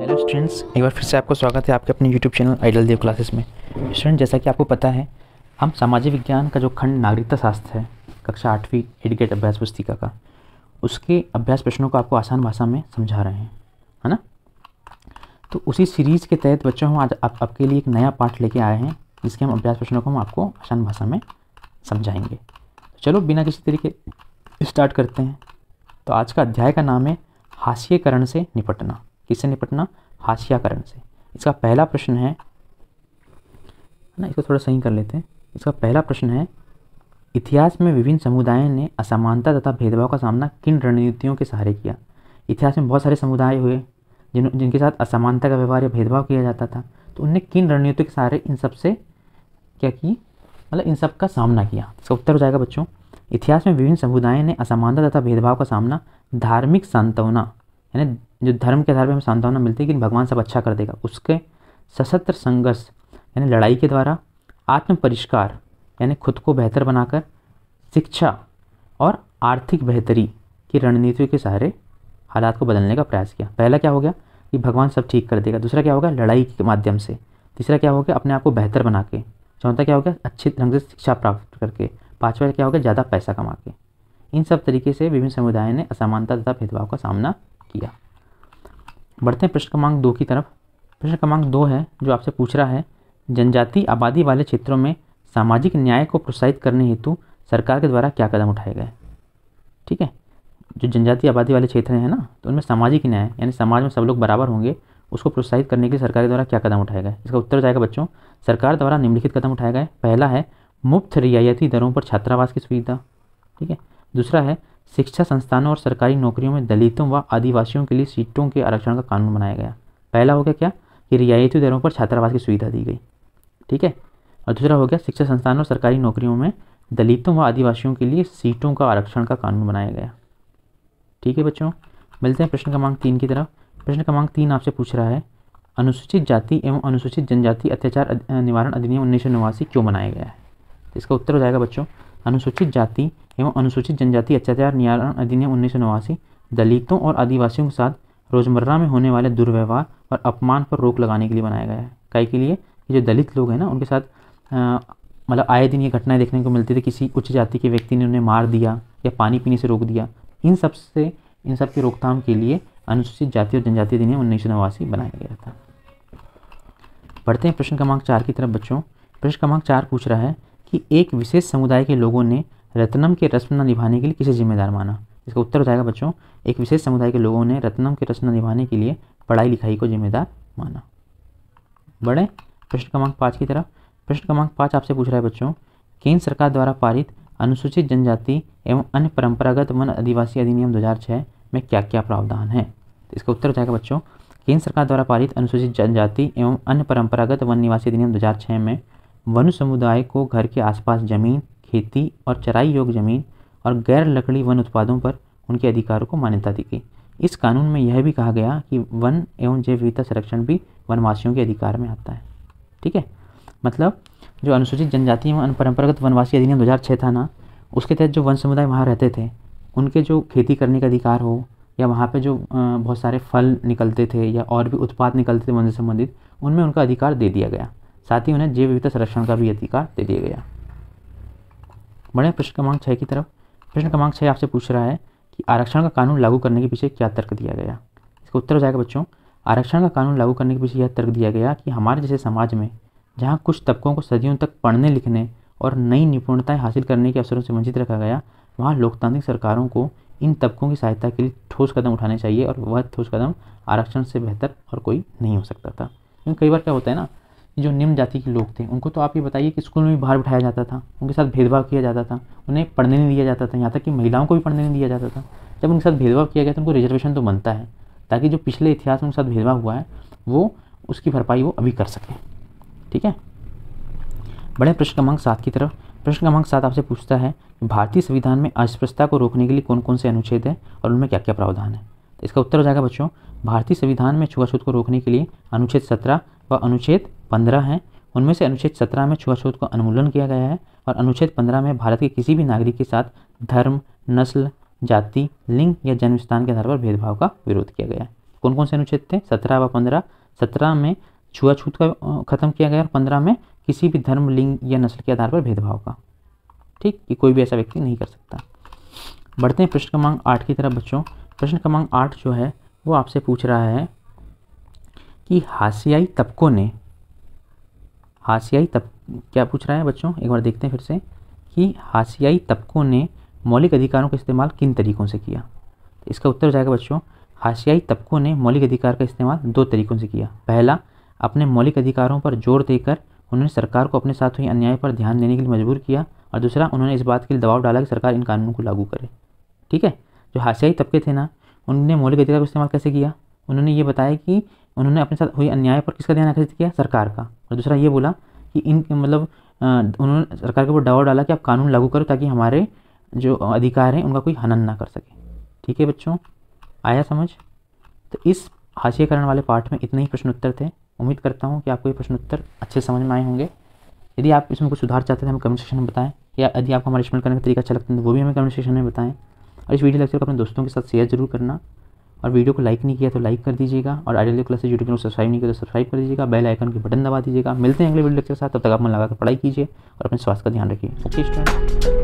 hello students एक बार फिर से आपको स्वागत है आपके अपने YouTube channel ideal Dev classes में स्टूडेंट जैसा कि आपको पता है हम सामाजिक विज्ञान का जो खंड नागरिकता शास्त्र है कक्षा आठवीं एडिकेट अभ्यास पुस्तिका का उसके अभ्यास प्रश्नों को आपको आसान भाषा में समझा रहे हैं है ना तो उसी सीरीज़ के तहत बच्चों हम आज आप, आपके लिए एक नया पाठ लेके आए हैं जिसके हम अभ्यास प्रश्नों को हम आपको आसान भाषा में समझाएंगे चलो बिना किसी तरीके स्टार्ट करते हैं तो आज का अध्याय का नाम है हास्यकरण से निपटना किससे निपटना हास्याकरण से इसका पहला प्रश्न है ना इसको थोड़ा सही कर लेते हैं इसका पहला प्रश्न है इतिहास में विभिन्न समुदायों ने असमानता तथा भेदभाव का सामना किन रणनीतियों के सहारे किया इतिहास में बहुत सारे समुदाय हुए जिन जिनके साथ असमानता का व्यवहार या भेदभाव किया जाता था तो उनने किन रणनीतियों के सहारे इन सबसे क्या की मतलब इन सब का सामना किया इसका उत्तर हो जाएगा बच्चों इतिहास में विभिन्न समुदायों ने असमानता तथा भेदभाव का सामना धार्मिक सांत्वना यानी जो धर्म के आधार पर हमें सांत्वना मिलती है कि भगवान सब अच्छा कर देगा उसके सशस्त्र संघर्ष यानी लड़ाई के द्वारा आत्म परिष्कार यानी खुद को बेहतर बनाकर शिक्षा और आर्थिक बेहतरी की रणनीतियों के सहारे हालात को बदलने का प्रयास किया पहला क्या हो गया कि भगवान सब ठीक कर देगा दूसरा क्या होगा लड़ाई के माध्यम से तीसरा क्या होगा अपने आप को बेहतर बना के चौथा क्या हो गया अच्छे ढंग से शिक्षा प्राप्त करके पाँचवा क्या हो गया ज़्यादा पैसा कमा के इन सब तरीके से विभिन्न समुदायों ने असमानता तथा भेदभाव का सामना किया बढ़ते हैं प्रश्न क्रमांक दो की तरफ प्रश्न क्रमांक दो है जो आपसे पूछ रहा है जनजाति आबादी वाले क्षेत्रों में सामाजिक न्याय को प्रोत्साहित करने हेतु सरकार के द्वारा क्या कदम उठाए गए ठीक है जो जनजाति आबादी वाले क्षेत्र हैं ना तो उनमें सामाजिक न्याय यानी समाज में सब लोग बराबर होंगे उसको प्रोत्साहित करने के लिए सरकार द्वारा क्या कदम उठाए गए इसका उत्तर जाएगा बच्चों सरकार द्वारा निम्नलिखित कदम उठाए गए पहला है मुफ्त रियायती दरों पर छात्रावास की सुविधा ठीक है दूसरा है शिक्षा संस्थानों और सरकारी नौकरियों में दलितों व आदिवासियों के लिए सीटों के आरक्षण का कानून बनाया गया पहला हो गया क्या कि रियायती दरों पर छात्रावास की सुविधा दी गई ठीक है और दूसरा हो गया शिक्षा संस्थानों और सरकारी नौकरियों में दलितों व आदिवासियों के लिए सीटों का आरक्षण का कानून बनाया गया ठीक है बच्चों मिलते हैं प्रश्न क्रमांक तीन की तरफ प्रश्न क्रमांक तीन आपसे पूछ रहा है अनुसूचित जाति एवं अनुसूचित जनजाति अत्याचार निवारण अधिनियम उन्नीस क्यों बनाया गया है तो इसका उत्तर हो जाएगा बच्चों अनुसूचित जाति एवं अनुसूचित जनजाति अत्याचार निवारण अधिनियम उन्नीस दलितों और आदिवासियों के साथ रोजमर्रा में होने वाले दुर्व्यवहार और अपमान पर रोक लगाने के लिए बनाया गया है कई के लिए जो दलित लोग हैं ना उनके साथ मतलब आए दिन ये घटनाएं देखने को मिलती थी किसी उच्च जाति के व्यक्ति ने उन्हें मार दिया या पानी पीने से रोक दिया इन सब से इन सब की रोकथाम के लिए अनुसूचित जाति और जनजाति अधिनियम उन्नीस सौ नवासी बनाया गया था बढ़ते हैं प्रश्न क्रमांक चार की तरफ बच्चों प्रश्न क्रमांक चार पूछ रहा है कि एक विशेष समुदाय के लोगों ने रत्नम के रस्म न निभाने के लिए किसे जिम्मेदार माना इसका उत्तर हो जाएगा बच्चों एक विशेष समुदाय के लोगों ने रत्नम के रस्म न निभाने के लिए पढ़ाई लिखाई को जिम्मेदार माना बड़े प्रश्न क्रमांक पाँच की तरफ प्रश्न क्रमांक पाँच आपसे पूछ रहा है बच्चों केंद्र सरकार द्वारा पारित अनुसूचित जनजाति एवं अन्य परंपरागत वन आदिवासी अधिनियम 2006 में क्या क्या प्रावधान है तो इसका उत्तर हो जाएगा बच्चों केंद्र सरकार द्वारा पारित अनुसूचित जनजाति एवं अन्य परंपरागत वन निवासी अधिनियम दो में वन समुदाय को घर के आसपास जमीन खेती और चराई योग्य जमीन और गैर लकड़ी वन उत्पादों पर उनके अधिकारों को मान्यता दी गई इस कानून में यह भी कहा गया कि वन एवं जैव विविधता संरक्षण भी वनवासियों के अधिकार में आता है ठीक है मतलब जो अनुसूचित जनजाति एवं परंपरागत वनवासी अधिनियम दो था ना उसके तहत जो वन समुदाय वहाँ रहते थे उनके जो खेती करने का अधिकार हो या वहाँ पे जो बहुत सारे फल निकलते थे या और भी उत्पाद निकलते थे वन से संबंधित उनमें उनका अधिकार दे दिया गया साथ ही उन्हें जैव विविधता संरक्षण का भी अधिकार दे दिया गया बड़े प्रश्न क्रमांक छः की तरफ प्रश्न क्रमांक छः आपसे पूछ रहा है कि आरक्षण का कानून लागू करने के पीछे क्या तर्क दिया गया इसका उत्तर हो जाएगा बच्चों आरक्षण का कानून लागू करने के पीछे यह तर्क दिया गया कि हमारे जैसे समाज में जहाँ कुछ तबकों को सदियों तक पढ़ने लिखने और नई निपुणताएँ हासिल करने के अवसरों से वंचित रखा गया वहाँ लोकतांत्रिक सरकारों को इन तबकों की सहायता के लिए ठोस कदम उठाने चाहिए और वह ठोस कदम आरक्षण से बेहतर और कोई नहीं हो सकता था क्योंकि कई बार क्या होता है ना जो निम्न जाति के लोग थे उनको तो आप ये बताइए कि स्कूल में भी बाहर बिठाया जाता था उनके साथ भेदभाव किया जाता था उन्हें पढ़ने नहीं दिया जाता था यहाँ तक कि महिलाओं को भी पढ़ने नहीं दिया जाता था जब उनके साथ भेदभाव किया गया तो उनको रिजर्वेशन तो बनता है ताकि जो पिछले इतिहास में उनके साथ भेदभाव हुआ है वो उसकी भरपाई वो अभी कर सकें ठीक है बड़े प्रश्न क्रमांक सात की तरफ प्रश्न क्रमांक सात आपसे पूछता है भारतीय संविधान में अस्पृश्यता को रोकने के लिए कौन कौन से अनुच्छेद हैं और उनमें क्या क्या प्रावधान है तो इसका उत्तर हो जाएगा बच्चों भारतीय संविधान में छुआछूत को रोकने के लिए अनुच्छेद सत्रह व अनुच्छेद पंद्रह हैं उनमें से अनुच्छेद सत्रह में छुआछूत को अनुमूलन किया गया है और अनुच्छेद पंद्रह में भारत के किसी भी नागरिक के साथ धर्म नस्ल जाति लिंग या जन्म स्थान के आधार पर भेदभाव का विरोध किया गया है कौन कौन से अनुच्छेद थे सत्रह व पंद्रह सत्रह में छुआछूत का ख़त्म किया गया और पंद्रह में किसी भी धर्म लिंग या नस्ल के आधार पर भेदभाव का ठीक कि कोई भी ऐसा व्यक्ति नहीं कर सकता बढ़ते हैं प्रश्न क्रमांक आठ की तरफ बच्चों प्रश्न क्रमांक आठ जो है वो आपसे पूछ रहा है कि हाशियाई तबकों ने हाशियाई तब क्या पूछ रहा है बच्चों एक बार देखते हैं फिर से कि हाशियाई तबकों ने मौलिक अधिकारों का इस्तेमाल किन तरीक़ों से किया इसका उत्तर जाएगा बच्चों हाशियाई तबकों ने मौलिक अधिकार का इस्तेमाल दो तरीक़ों से किया पहला अपने मौलिक अधिकारों पर जोर देकर उन्होंने सरकार को अपने साथ हुई अन्याय पर ध्यान देने के लिए मजबूर किया और दूसरा उन्होंने इस बात के लिए दबाव डाला कि सरकार इन कानूनों को लागू करे ठीक है जो हाशियाई तबके थे ना उन्होंने मौलिक अधिकार का इस्तेमाल कैसे किया उन्होंने ये बताया कि उन्होंने अपने साथ हुई अन्याय पर किसका ध्यान आकर्षित किया सरकार का और दूसरा ये बोला कि इन मतलब उन्होंने सरकार के ऊपर दबाव डाला कि आप कानून लागू करो ताकि हमारे जो अधिकार हैं उनका कोई हनन ना कर सके ठीक है बच्चों आया समझ तो इस हाशियाकरण वाले पाठ में इतने ही प्रश्न उत्तर थे उम्मीद करता हूँ कि आपको ये प्रश्न उत्तर अच्छे समझ में आए होंगे यदि आप इसमें कुछ सुधार चाहते हैं तो हमें कमेंट सेक्शन में बताएं या यदि आपको हमारे एक्सप्लेन करने का तरीका अच्छा लगता है तो वो भी हमें कमेंट सेक्शन में बताएं और इस वीडियो लेक्चर को अपने दोस्तों के साथ शेयर जरूर करना और वीडियो को लाइक नहीं किया तो लाइक कर दीजिएगा और आइडियल क्लासेस यूट्यूब को सब्सक्राइब नहीं किया तो सब्सक्राइब कर दीजिएगा बेल आइकन के बटन दबा दीजिएगा मिलते हैं अगले वीडियो लेक्चर के साथ तब तक आप मन लगाकर पढ़ाई कीजिए और अपने स्वास्थ्य का ध्यान रखिए ओके स्टूडेंट